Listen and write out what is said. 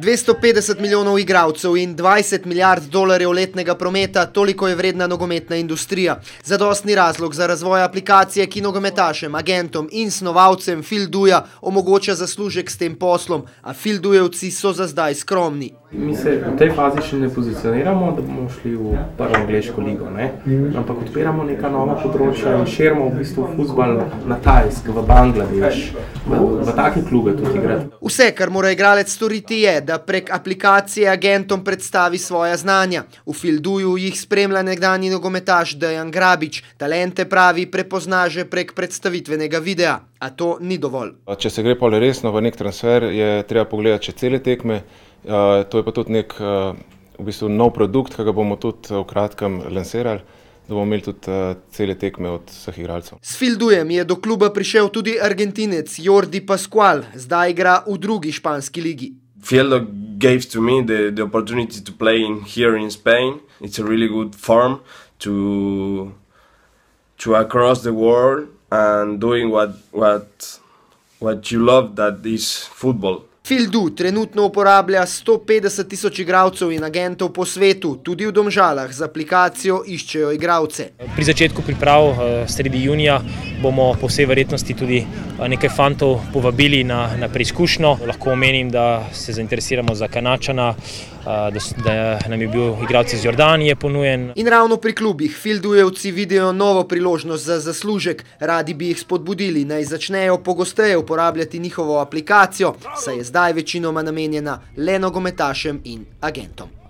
250 milijonov igralcev in 20 milijard dolarjev letnega prometa, toliko je vredna nogometna industrija. Zadostni razlog za razvoj aplikacije, ki nogometašem, agentom in snovalcem Filduja omogoča zaslužek s tem poslom, a Fildujevci so za zdaj skromni. Mi se v tej fazi še ne pozicioniramo, da bomo šli v prvo angliško ligo, ne? ampak odpiramo neka nova področja in širimo v bistvu futbol na Tajsk, v Bangladeš, v, v take klube tudi igrati. Vse, kar mora igralec storiti, je, da prek aplikacije agentom predstavi svoja znanja. V Filduju jih spremlja nekdani nogometaš Dejan Grabič. Talente pravi prepozna že prek predstavitvenega videa, a to ni dovolj. Če se gre pa resno v nek transfer, je treba pogledati čez cele tekme. To je pa tudi nek v bistvu nov produkt, ki ga bomo tudi v kratkem lansirali. Da bomo imeli tudi uh, cele tekme od vseh igralcev. S Fildujem je do kluba prišel tudi argentinec Jordi Pascual, zdaj igra v drugi španski ligi. Fieldo gave to me the, the opportunity to play in here in Spain. It's a really good form to to across the world and doing what what what you love that is football. Phil Du trenutno uporablja 150 tisoč igralcev in agentov po svetu, tudi v Domžalah z aplikacijo Iščejo igralce. Pri začetku priprav, eh, sredi junija, bomo po vsej verjetnosti tudi eh, nekaj fantov povabili na, na preizkušnjo. Lahko omenim, da se zainteresiramo za Kanačana da, da nam je bil igralec iz Jordanije ponujen. In ravno pri klubih Fildujevci vidijo novo priložnost za zaslužek. Radi bi jih spodbudili, naj začnejo pogosteje uporabljati njihovo aplikacijo, saj je zdaj večinoma namenjena le nogometašem in agentom.